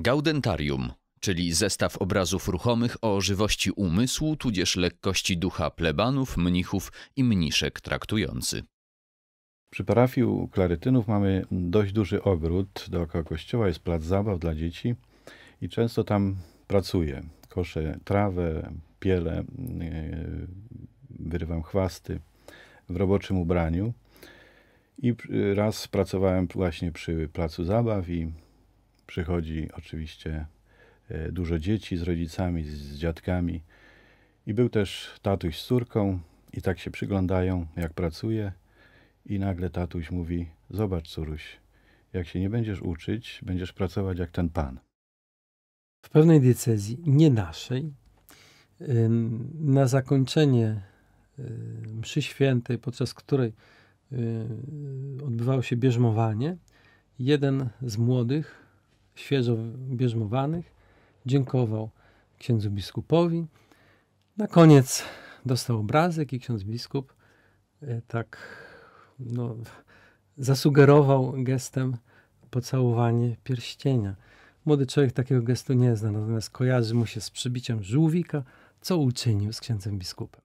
Gaudentarium, czyli zestaw obrazów ruchomych o żywości umysłu tudzież lekkości ducha plebanów, mnichów i mniszek traktujący. Przy parafiu klarytynów mamy dość duży ogród. Dookoła kościoła jest plac zabaw dla dzieci i często tam pracuję. Koszę trawę, pielę, e, wyrywam chwasty w roboczym ubraniu. I raz pracowałem właśnie przy placu zabaw i Przychodzi oczywiście e, dużo dzieci z rodzicami, z dziadkami. I był też tatuś z córką i tak się przyglądają, jak pracuje. I nagle tatuś mówi, zobacz córuś, jak się nie będziesz uczyć, będziesz pracować jak ten pan. W pewnej diecezji, nie naszej, na zakończenie e, mszy świętej, podczas której e, odbywało się bierzmowanie, jeden z młodych świeżo bierzmowanych, dziękował księdzu biskupowi. Na koniec dostał obrazek i ksiądz biskup e, tak no, zasugerował gestem pocałowanie pierścienia. Młody człowiek takiego gestu nie zna, natomiast kojarzy mu się z przybiciem żółwika, co uczynił z księdzem biskupem.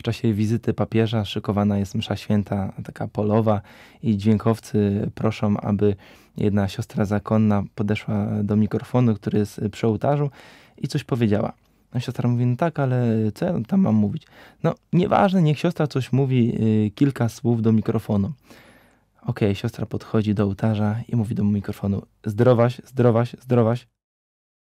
W czasie wizyty papieża szykowana jest msza święta, taka polowa, i dźwiękowcy proszą, aby jedna siostra zakonna podeszła do mikrofonu, który jest przy ołtarzu, i coś powiedziała. No siostra mówi, no tak, ale co ja tam mam mówić? No nieważne, niech siostra coś mówi, yy, kilka słów do mikrofonu. Okej, okay, siostra podchodzi do ołtarza i mówi do mikrofonu, zdrowaś, zdrowaś, zdrowaś.